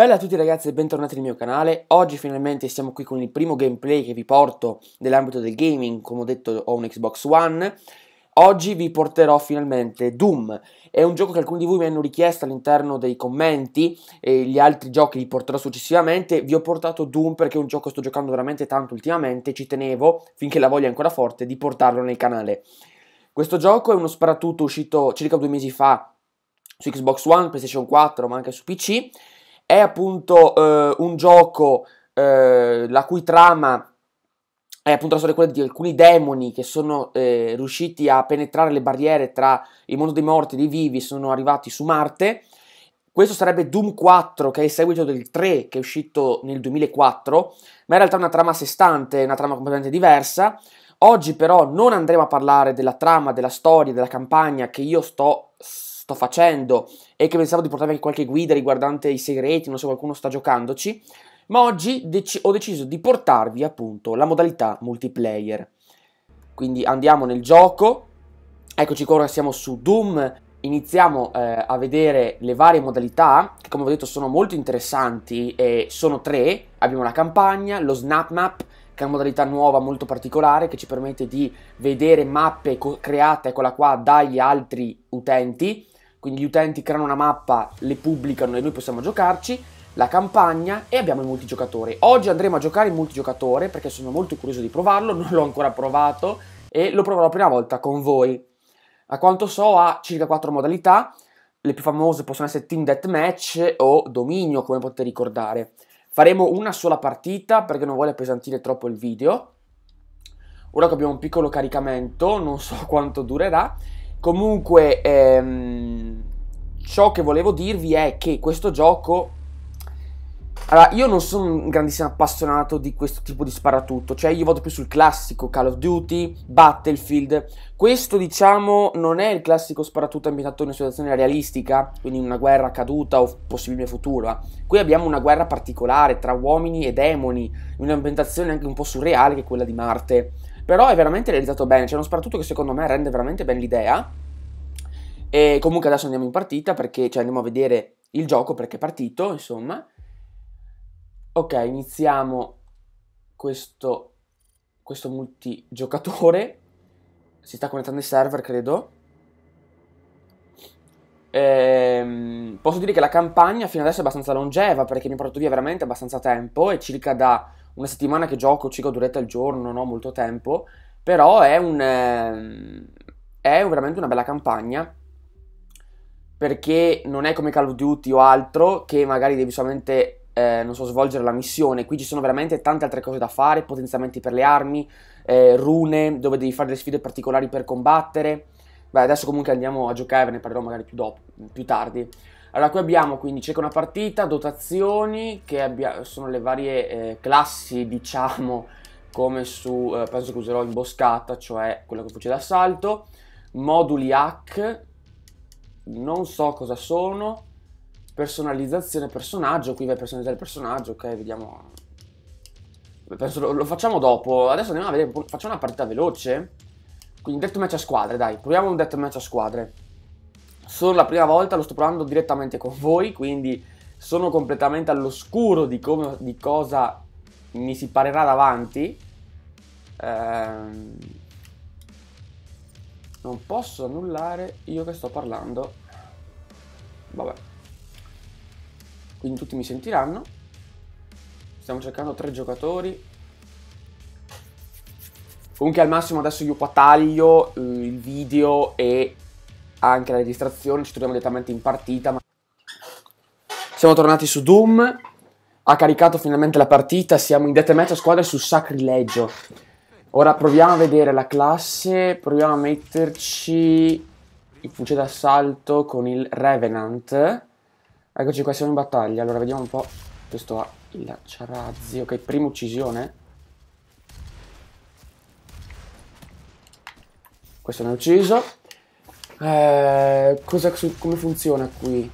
Bella a tutti ragazzi e bentornati nel mio canale, oggi finalmente siamo qui con il primo gameplay che vi porto nell'ambito del gaming, come ho detto ho un Xbox One Oggi vi porterò finalmente Doom, è un gioco che alcuni di voi mi hanno richiesto all'interno dei commenti e gli altri giochi li porterò successivamente Vi ho portato Doom perché è un gioco che sto giocando veramente tanto ultimamente, ci tenevo, finché la voglia è ancora forte, di portarlo nel canale Questo gioco è uno sparatutto uscito circa due mesi fa su Xbox One, PlayStation 4 ma anche su PC è appunto eh, un gioco eh, la cui trama è appunto la storia quella di alcuni demoni che sono eh, riusciti a penetrare le barriere tra il mondo dei morti e dei vivi, sono arrivati su Marte. Questo sarebbe Doom 4, che è il seguito del 3, che è uscito nel 2004, ma in realtà è una trama a sé stante, una trama completamente diversa. Oggi però non andremo a parlare della trama, della storia, della campagna che io sto sto facendo e che pensavo di portarvi anche qualche guida riguardante i segreti, non so, se qualcuno sta giocandoci, ma oggi dec- ho deciso di portarvi appunto la modalità multiplayer. Quindi andiamo nel gioco, eccoci qua, ora siamo su Doom, iniziamo eh, a vedere le varie modalità, che come ho detto sono molto interessanti e sono tre, abbiamo la campagna, lo snap map, che è una modalità nuova molto particolare che ci permette di vedere mappe co- create, eccola qua, dagli altri utenti quindi gli utenti creano una mappa, le pubblicano e noi possiamo giocarci, la campagna e abbiamo il multigiocatore. Oggi andremo a giocare in multigiocatore perché sono molto curioso di provarlo, non l'ho ancora provato e lo proverò la prima volta con voi. A quanto so ha circa 4 modalità, le più famose possono essere Team Deathmatch o Dominio come potete ricordare. Faremo una sola partita perché non voglio appesantire troppo il video. Ora che abbiamo un piccolo caricamento, non so quanto durerà, Comunque, ehm, ciò che volevo dirvi è che questo gioco. Allora, io non sono un grandissimo appassionato di questo tipo di sparatutto, cioè io vado più sul classico Call of Duty, Battlefield. Questo, diciamo, non è il classico sparatutto ambientato in una situazione realistica, quindi in una guerra caduta o possibile futura. Qui abbiamo una guerra particolare tra uomini e demoni, in un'ambientazione anche un po' surreale che è quella di Marte. Però è veramente realizzato bene, c'è uno sparatutto che secondo me rende veramente ben l'idea. E comunque adesso andiamo in partita perché cioè, andiamo a vedere il gioco perché è partito, insomma. Ok, iniziamo questo, questo multigiocatore. Si sta connettendo il server, credo. Ehm, posso dire che la campagna fino adesso è abbastanza longeva perché mi ha portato via veramente abbastanza tempo. e circa da una settimana che gioco circa duretta al giorno, non ho molto tempo, però è, un, ehm, è veramente una bella campagna perché non è come Call of Duty o altro che magari devi solamente eh, non so, svolgere la missione. Qui ci sono veramente tante altre cose da fare, potenziamenti per le armi, eh, rune, dove devi fare delle sfide particolari per combattere. Beh, adesso comunque andiamo a giocare, ve ne parlerò magari più, dopo, più tardi. Allora qui abbiamo quindi cerca una partita, dotazioni, che sono le varie eh, classi diciamo come su, eh, penso che userò imboscata, cioè quella che fucile d'assalto, moduli hack, non so cosa sono, personalizzazione personaggio, qui vai a personalizzare il personaggio, ok vediamo, penso lo, lo facciamo dopo, adesso andiamo a vedere, facciamo una partita veloce, quindi detto match a squadre dai, proviamo un detto match a squadre. Sono la prima volta, lo sto provando direttamente con voi, quindi sono completamente all'oscuro di, come, di cosa mi si parerà davanti. Ehm, non posso annullare io che sto parlando. Vabbè. Quindi tutti mi sentiranno. Stiamo cercando tre giocatori. Comunque al massimo adesso io qua taglio il video e anche la registrazione, ci troviamo direttamente in partita. Ma... Siamo tornati su Doom, ha caricato finalmente la partita, siamo in death match a squadra su Sacrilegio. Ora proviamo a vedere la classe, proviamo a metterci il fucile d'assalto con il Revenant. Eccoci qua, siamo in battaglia, allora vediamo un po'. Questo ha il Ciarazzi, ok, prima uccisione. Questo ne è ucciso. Eh, cosa, come funziona qui?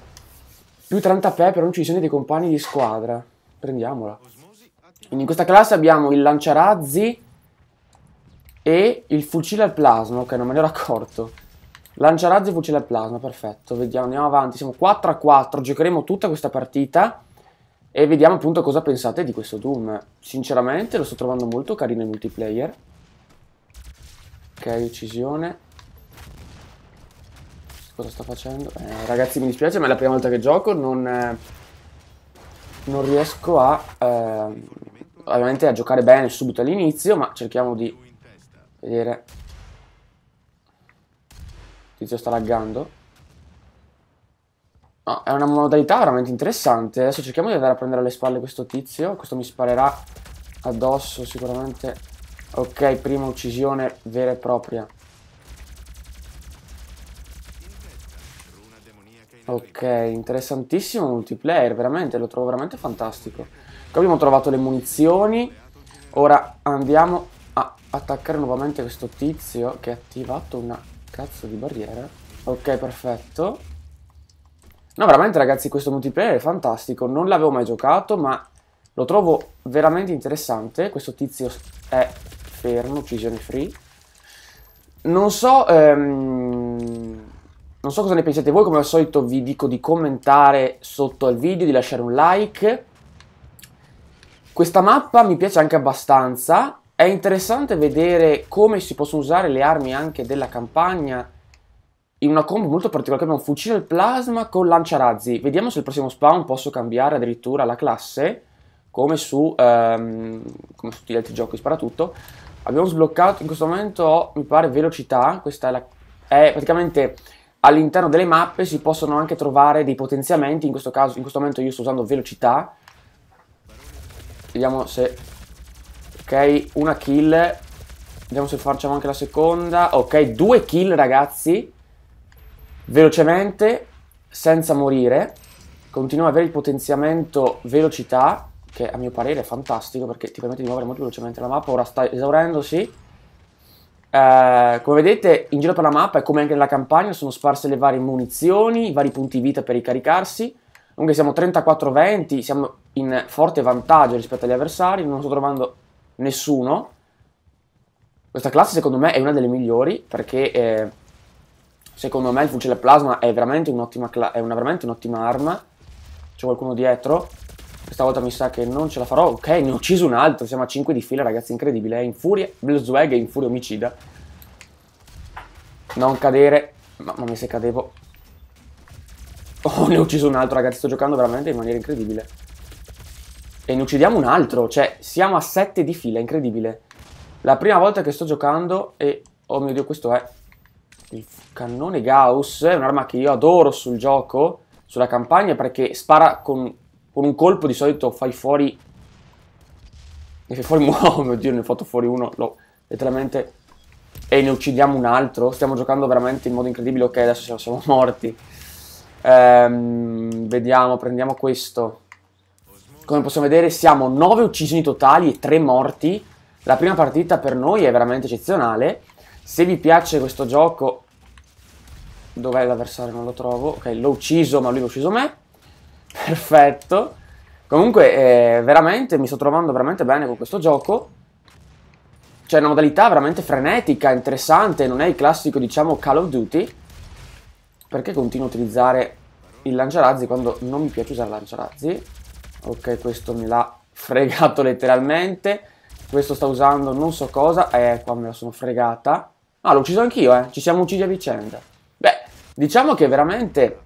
Più 30 pe per un'uccisione dei compagni di squadra. Prendiamola. Quindi in questa classe abbiamo il lanciarazzi e il fucile al plasma. Ok, non me ne ero accorto. Lanciarazzi e fucile al plasma, perfetto. Vediamo, andiamo avanti. Siamo 4 a 4. Giocheremo tutta questa partita. E vediamo appunto cosa pensate di questo Doom. Sinceramente lo sto trovando molto carino in multiplayer. Ok, uccisione cosa sto facendo? Eh, ragazzi mi dispiace ma è la prima volta che gioco non, eh, non riesco a eh, ovviamente a giocare bene subito all'inizio ma cerchiamo di vedere il tizio sta laggando No, è una modalità veramente interessante Adesso cerchiamo di andare a prendere alle spalle questo tizio Questo mi sparerà addosso sicuramente Ok, prima uccisione vera e propria Ok, interessantissimo multiplayer, veramente, lo trovo veramente fantastico. Qui abbiamo trovato le munizioni. Ora andiamo a attaccare nuovamente questo tizio che ha attivato una cazzo di barriera. Ok, perfetto. No, veramente ragazzi, questo multiplayer è fantastico. Non l'avevo mai giocato, ma lo trovo veramente interessante. Questo tizio è fermo, uccisione free. Non so... Ehm non so cosa ne pensate voi, come al solito vi dico di commentare sotto al video, di lasciare un like. Questa mappa mi piace anche abbastanza, è interessante vedere come si possono usare le armi anche della campagna in una combo molto particolare. Abbiamo un fucile al plasma con lanciarazzi. Vediamo se il prossimo spawn posso cambiare addirittura la classe, come su, ehm, come su tutti gli altri giochi, tutto. Abbiamo sbloccato, in questo momento ho, mi pare, velocità. Questa è, la, è praticamente all'interno delle mappe si possono anche trovare dei potenziamenti, in questo caso, in questo momento io sto usando velocità. Vediamo se... Ok, una kill. Vediamo se facciamo anche la seconda. Ok, due kill ragazzi. Velocemente, senza morire. Continuiamo ad avere il potenziamento velocità, che a mio parere è fantastico perché ti permette di muovere molto velocemente la mappa. Ora sta esaurendosi. Eh, come vedete in giro per la mappa e come anche nella campagna sono sparse le varie munizioni, i vari punti vita per ricaricarsi. Comunque siamo 34-20, siamo in forte vantaggio rispetto agli avversari, non sto trovando nessuno. Questa classe secondo me è una delle migliori perché eh, secondo me il fucile plasma è veramente un'ottima un arma. C'è qualcuno dietro. Questa volta mi sa che non ce la farò. Ok, ne ho ucciso un altro. Siamo a 5 di fila, ragazzi. Incredibile. È in furia. Lo è in furia omicida. Non cadere. Mamma mia, se cadevo. Oh, ne ho ucciso un altro, ragazzi. Sto giocando veramente in maniera incredibile. E ne uccidiamo un altro. Cioè, siamo a 7 di fila. Incredibile. La prima volta che sto giocando e... Oh mio Dio, questo è... Il cannone Gauss. È un'arma che io adoro sul gioco. Sulla campagna perché spara con con un colpo di solito fai fuori... Ne fai fuori... un Oh mio Dio, ne ho fatto fuori uno, l'ho letteralmente... E ne uccidiamo un altro. Stiamo giocando veramente in modo incredibile. Ok, adesso siamo morti. Ehm, vediamo, prendiamo questo. Come possiamo vedere siamo 9 uccisioni totali e 3 morti. La prima partita per noi è veramente eccezionale. Se vi piace questo gioco... Dov'è l'avversario? Non lo trovo. Ok, l'ho ucciso, ma lui ha ucciso me. Perfetto. Comunque, eh, veramente mi sto trovando veramente bene con questo gioco. C'è una modalità veramente frenetica, interessante, non è il classico, diciamo, Call of Duty. Perché continuo a utilizzare il lanciarazzi quando non mi piace usare il lanciarazzi? Ok, questo me l'ha fregato letteralmente. Questo sta usando non so cosa. Eh, qua me la sono fregata. Ah, l'ho ucciso anch'io, eh. Ci siamo uccisi a vicenda. Beh, diciamo che veramente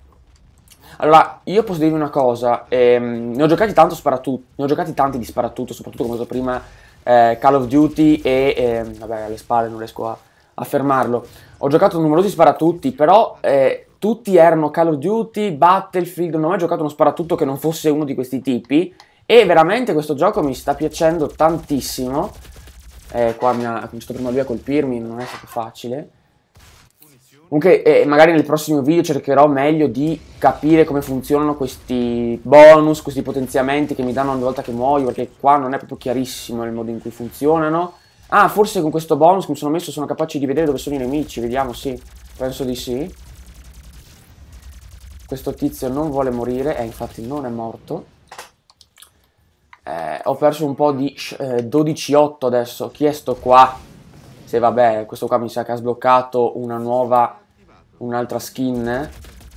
allora, io posso dirvi una cosa, ehm, ne ho giocati tanto sparatutto, ne ho giocati tanti di sparatutto, soprattutto come ho detto prima, eh, Call of Duty e... Ehm, vabbè, alle spalle non riesco a, a fermarlo. Ho giocato numerosi sparatutto, però eh, tutti erano Call of Duty, Battlefield, non ho mai giocato uno sparatutto che non fosse uno di questi tipi. E veramente questo gioco mi sta piacendo tantissimo. Eh, qua mi ha cominciato prima lui a colpirmi, non è stato facile. Comunque eh, magari nel prossimo video cercherò meglio di capire come funzionano questi bonus, questi potenziamenti che mi danno ogni volta che muoio, perché qua non è proprio chiarissimo il modo in cui funzionano. Ah, forse con questo bonus che mi sono messo sono capace di vedere dove sono i nemici, vediamo, sì, penso di sì. Questo tizio non vuole morire, e eh, infatti non è morto. Eh, ho perso un po' di 12-8 eh, adesso, chi è sto qua? se vabbè questo qua mi sa che ha sbloccato una nuova un'altra skin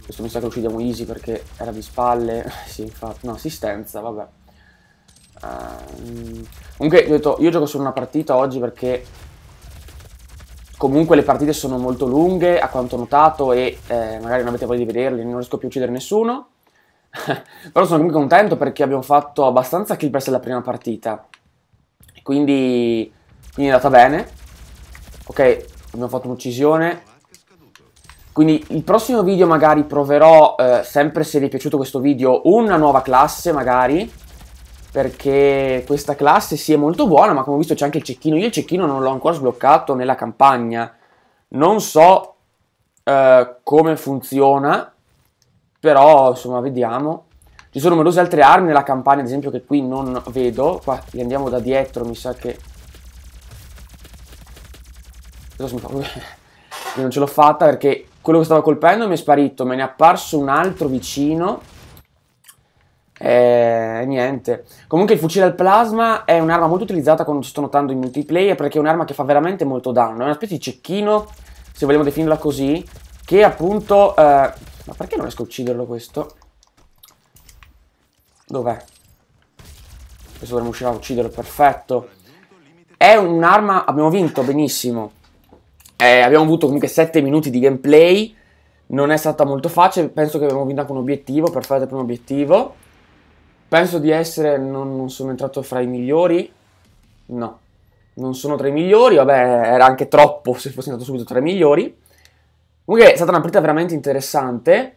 questo mi sa che uccidiamo easy perché era di spalle sì infatti no assistenza vabbè uh, comunque ho detto, io gioco solo una partita oggi perché comunque le partite sono molto lunghe a quanto ho notato e eh, magari non avete voglia di vederle non riesco più a uccidere nessuno però sono comunque contento perché abbiamo fatto abbastanza kill per essere la prima partita quindi, quindi è andata bene Ok, abbiamo fatto un'uccisione. Quindi il prossimo video magari proverò, eh, sempre se vi è piaciuto questo video, una nuova classe magari. Perché questa classe sì è molto buona, ma come ho visto c'è anche il cecchino. Io il cecchino non l'ho ancora sbloccato nella campagna. Non so eh, come funziona, però insomma vediamo. Ci sono numerose altre armi nella campagna, ad esempio, che qui non vedo. Qua li andiamo da dietro, mi sa che Io non ce l'ho fatta perché quello che stavo colpendo mi è sparito, me ne è apparso un altro vicino. E eh, niente. Comunque il fucile al plasma è un'arma molto utilizzata quando ci sto notando in multiplayer perché è un'arma che fa veramente molto danno. È una specie di cecchino, se vogliamo definirla così, che appunto... Eh... Ma perché non riesco a ucciderlo questo? Dov'è? Adesso dovremmo riuscire a ucciderlo, perfetto. È un'arma... Abbiamo vinto, benissimo. Eh, abbiamo avuto comunque 7 minuti di gameplay, non è stata molto facile, penso che abbiamo vinto anche un obiettivo, per fare il primo obiettivo. Penso di essere, non, non sono entrato fra i migliori, no, non sono tra i migliori, vabbè era anche troppo se fossi entrato subito tra i migliori. Comunque è stata una partita veramente interessante,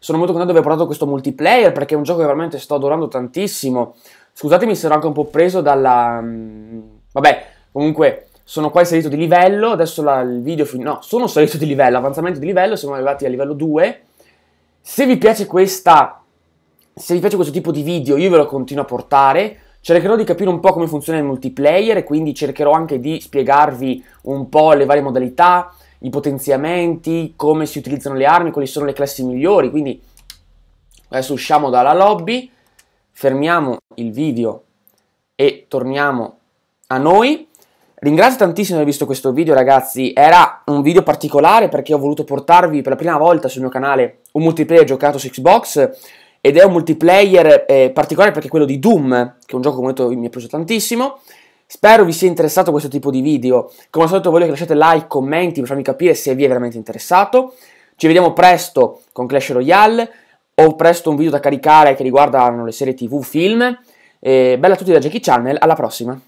sono molto contento di aver portato questo multiplayer perché è un gioco che veramente sto adorando tantissimo. Scusatemi se ero anche un po' preso dalla... Mm, vabbè, comunque sono qua salito di livello, adesso la, il video finisce, no, sono salito di livello, avanzamento di livello, siamo arrivati a livello 2. Se vi piace questa se vi piace questo tipo di video, io ve lo continuo a portare. Cercherò di capire un po' come funziona il multiplayer e quindi cercherò anche di spiegarvi un po' le varie modalità, i potenziamenti, come si utilizzano le armi, quali sono le classi migliori. Quindi adesso usciamo dalla lobby, fermiamo il video e torniamo a noi. Ringrazio tantissimo di aver visto questo video ragazzi, era un video particolare perché ho voluto portarvi per la prima volta sul mio canale un multiplayer giocato su Xbox ed è un multiplayer eh, particolare perché è quello di Doom, che è un gioco che mi è piaciuto tantissimo. Spero vi sia interessato questo tipo di video, come al solito voglio che lasciate like, commenti per farmi capire se vi è veramente interessato. Ci vediamo presto con Clash Royale, ho presto un video da caricare che riguarda le serie tv, film. E bella a tutti da Jackie Channel, alla prossima!